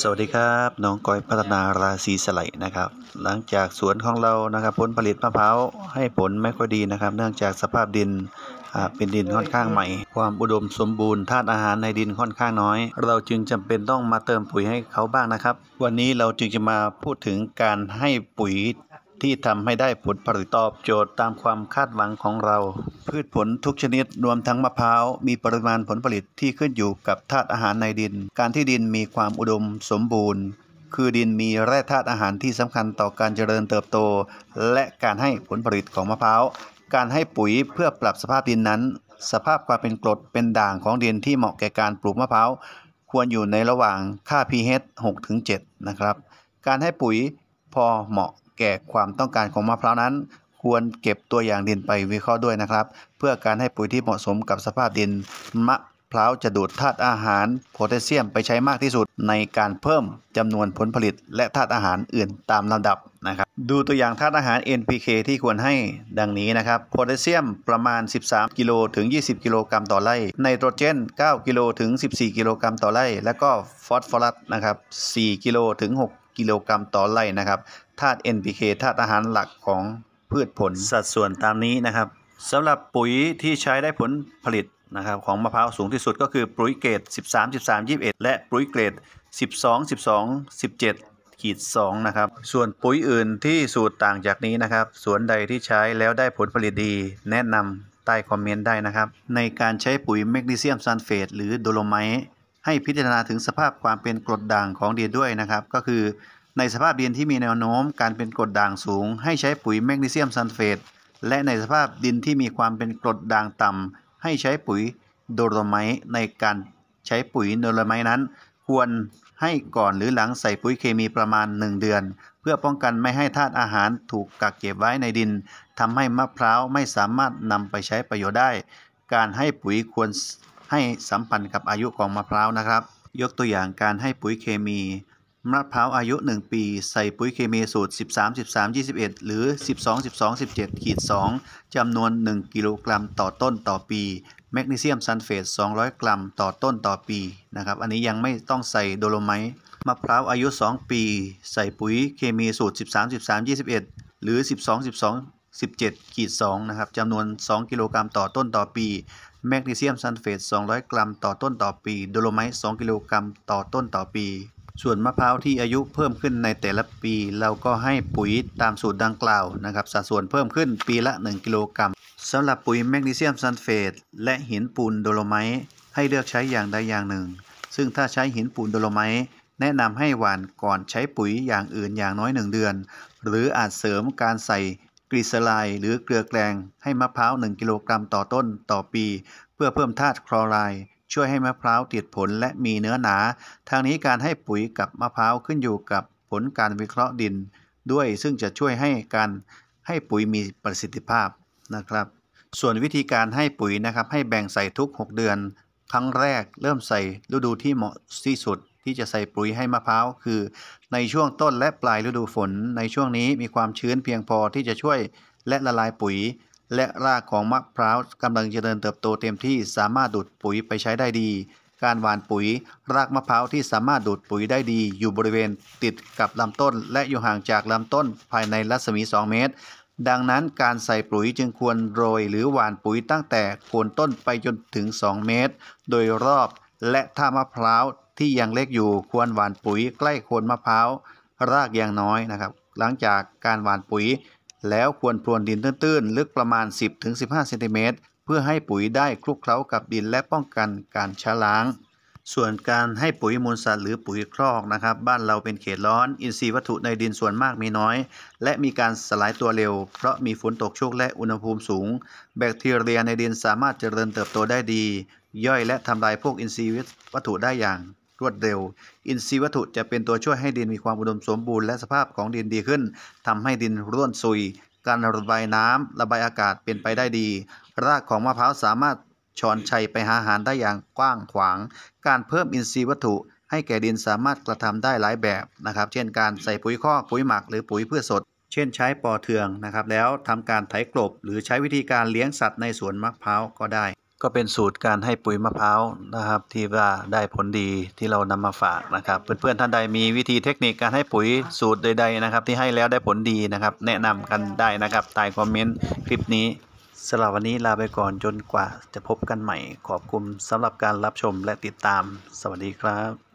สวัสดีครับ น้องก้อยพัฒนาราศีสไลนะครับหลังจากสวนของเรานะครับผลผลิตมะพร้าวให้ผลไม่ค่อยดีนะครับเนื่องจากสภาพดินเป็นดินค่อนข้างใหม่ ความอุดมสมบูรณ์ธาตุอาหารในดินค่อนข้างน้อย เราจึงจำเป็นต้องมาเติมปุ๋ยให้เขาบ้างนะครับ วันนี้เราจึงจะมาพูดถึงการให้ปุ๋ยที่ทำให้ได้ผลผลิตตอบโจทย์ตามความคาดหวังของเรา พืชผลทุกชนิด รวมทั้งมะพร้าว มีปริมาณผลผลิตที่ขึ้นอยู่กับธาตุอาหารในดิน การที่ดินมีความอุดมสมบูรณ์ คือดินมีแร่ธาตุอาหารที่สำคัญต่อการเจริญเติบโต และการให้ผลผลิตของมะพร้าว การให้ปุ๋ยเพื่อปรับสภาพดินนั้น สภาพความเป็นกรดเป็นด่างของดินที่เหมาะแก่การปลูกมะพร้าวควรอยู่ในระหว่างค่า pH 6-7นะครับ การให้ปุ๋ยพอเหมาะแก่ความต้องการของมะพร้าวนั้น ควรเก็บตัวอย่างดินไปวิเคราะห์ด้วยนะครับ เพื่อการให้ปุ๋ยที่เหมาะสมกับสภาพดิน มะพร้าวจะดูดธาตุอาหารโพแทสเซียม ไปใช้มากที่สุดในการเพิ่มจำนวนผลผลิต และธาตุอาหารอื่นตามลำดับนะครับ ดูตัวอย่างธาตุอาหาร NPK ที่ควรให้ดังนี้นะครับ โพแทสเซียมประมาณ13กิโลถึง20กิโลกรัมต่อไร่ไนโตรเจน9กิโลถึง14กิโลกรัมต่อไร่ และก็ฟอสฟอรัสนะครับ4กิโลถึง6กิโลกรัมต่อไร่นะครับธาตุ NPK ธาตุอาหารหลักของพืชผลสัดส่วนตามนี้นะครับสำหรับปุ๋ยที่ใช้ได้ผลผลิตนะครับของมะพร้าวสูงที่สุดก็คือปุ๋ยเกรด 13 13 21 และปุ๋ยเกรด 12 12 17ขีด2นะครับส่วนปุ๋ยอื่นที่สูตรต่างจากนี้นะครับสวนใดที่ใช้แล้วได้ผลผลิตดี แนะนำใต้คอมเมนต์ได้นะครับในการใช้ปุ๋ยแมกนีเซียมซัลเฟตหรือโดโลไมต์ให้พิจารณาถึงสภาพความเป็นกรดด่างของดินด้วยนะครับ ก็คือ ในสภาพดินที่มีแนวโน้ม การเป็นกรดด่างสูง ให้ใช้ปุ๋ยแมกนีเซียมซัลเฟต และในสภาพดินที่มีความเป็นกรดด่างต่ำให้ใช้ปุ๋ยโดโลไมต์ในการใช้ปุ๋ยโดโลไมต์นั้น ควรให้ก่อนหรือหลังใส่ปุ๋ยเคมีประมาณ 1 เดือน เพื่อป้องกันไม่ให้ธาตุอาหารถูกกักเก็บไว้ในดิน ทำให้มะพร้าวไม่สามารถนำไปใช้ประโยชน์ได้ การให้ปุ๋ยควรให้สัมพันธ์กับอายุของมะพร้าวนะครับ ยกตัวอย่างการให้ปุ๋ยเคมี มะพร้าวอายุ 1 ปีใส่ปุ๋ยเคมีสูตร 13 13 21 หรือ 12 12 17 ขีด 2 จำนวน 1กิโลกรัมต่อต้นต่อปีแมกนีเซียมซัลเฟต 200 กรัม ต่อต้นต่อปีนะครับอันนี้ยังไม่ต้องใส่โดโลไมท์มะพร้าวอายุ 2 ปีใส่ปุ๋ยเคมีสูตร 13 13 21 หรือ 12 12 17ขีด2นะครับจำนวน 2กิโลกรัมต่อต้นต่อปี แมกนีเซียมซัลเฟต 200 กรัมต่อต้นต่อปี โดโลไมต์2กิโลกรัมต่อต้นต่อปีส่วนมะพร้าวที่อายุเพิ่มขึ้นในแต่ละปีเราก็ให้ปุ๋ยตามสูตรดังกล่าวนะครับสัดส่วนเพิ่มขึ้นปีละ1กิโลกรัมสำหรับปุ๋ยแมกนีเซียมซัลเฟต และหินปูนโดโลไมต์ให้เลือกใช้อย่างใดอย่างหนึ่ง ซึ่งถ้าใช้หินปูนโดโลไมต์แนะนำให้หว่านก่อนใช้ปุ๋ยอย่างอื่นอย่างน้อย1เดือนหรืออาจเสริมการใส่กลีเซอไรด์หรือเกลือแกลงให้มะพร้าว1กิโลกรัมต่อต้นต่อปีเพื่อเพิ่มธาตุคลอไรด์ช่วยให้มะพร้าวติดผลและมีเนื้อหนาทางนี้การให้ปุ๋ยกับมะพร้าวขึ้นอยู่กับผลการวิเคราะห์ดิน ด้วยซึ่งจะช่วยให้การให้ปุ๋ยมีประสิทธิภาพนะครับ ส่วนวิธีการให้ปุ๋ยนะครับให้แบ่งใส่ทุก 6 เดือนครั้งแรกเริ่มใส่ฤดูที่เหมาะที่สุดที่จะใส่ปุ๋ยให้มะพร้าวคือ ในช่วงต้นและปลายฤดูฝน ในช่วงนี้มีความชื้นเพียงพอที่จะช่วยและละลายปุ๋ย และรากของมะพร้าวกำลังเจริญเติบโตเต็มที่สามารถดูดปุ๋ยไปใช้ได้ดี การหว่านปุ๋ย รากมะพร้าวที่สามารถดูดปุ๋ยได้ดีอยู่บริเวณติดกับลำต้นและอยู่ห่างจากลำต้นภายในรัศมี 2 เมตร ดังนั้นการใส่ปุ๋ยจึงควรโรยหรือหว่านปุ๋ยตั้งแต่โคนต้นไปจนถึง 2 เมตร โดยรอบและถ้ามะพร้าวที่ยังเล็กอยู่ควรหว่านปุ๋ย ใกล้โคนมะพร้าวรากอย่างน้อยนะครับ หลังจากการหว่านปุ๋ย แล้วควรพรวนดินตื้นๆลึกประมาณ 10-15เซนติเมตรเพื่อให้ปุ๋ยได้คลุกเคล้ากับดินและป้องกันการชะล้าง ส่วนการให้ปุ๋ยมูลสัตว์หรือปุ๋ยคลอกนะครับบ้านเราเป็นเขตร้อน อินทรีย์วัตถุในดินส่วนมากมีน้อย และมีการสลายตัวเร็วเพราะมีฝนตกชุกและอุณหภูมิสูง แบคทีเรียในดินสามารถเจริญเติบโตได้ดี ย่อยและทำลายพวกอินทรีย์วัตถุได้อย่างรวดเร็วอินทรีย์วัตถุจะเป็นตัวช่วยให้ดินมีความอุดมสมบูรณ์และสภาพของดินดีขึ้น ทำให้ดินร่วนซุย การระบายน้ำ ระบายอากาศเป็นไปได้ดี รากของมะพร้าวสามารถชอนชัยไปหาอาหารได้อย่างกว้างขวาง การเพิ่มอินทรีย์วัตถุ ให้แก่ดินสามารถกระทำได้หลายแบบนะครับ เช่น การใส่ปุ๋ยคอกปุ๋ยหมักหรือปุ๋ยเพื่อสด เช่นใช้ปอเทืองนะครับ แล้วทำการไถกลบ หรือใช้วิธีการเลี้ยงสัตว์ในสวนมะพร้าวก็ได้ก็เป็นสูตรการให้ปุ๋ยมะพร้าวนะครับ ที่ว่าได้ผลดีที่เรานำมาฝากนะครับเพื่อนๆท่านใดมีวิธีเทคนิคการให้ปุ๋ยสูตรใดๆนะครับ ที่ให้แล้วได้ผลดีนะครับ แนะนำกันได้นะครับใต้คอมเมนต์คลิปนี้สำหรับวันนี้ลาไปก่อนจนกว่าจะพบกันใหม่ ขอบคุณสำหรับการรับชมและติดตามสวัสดีครับ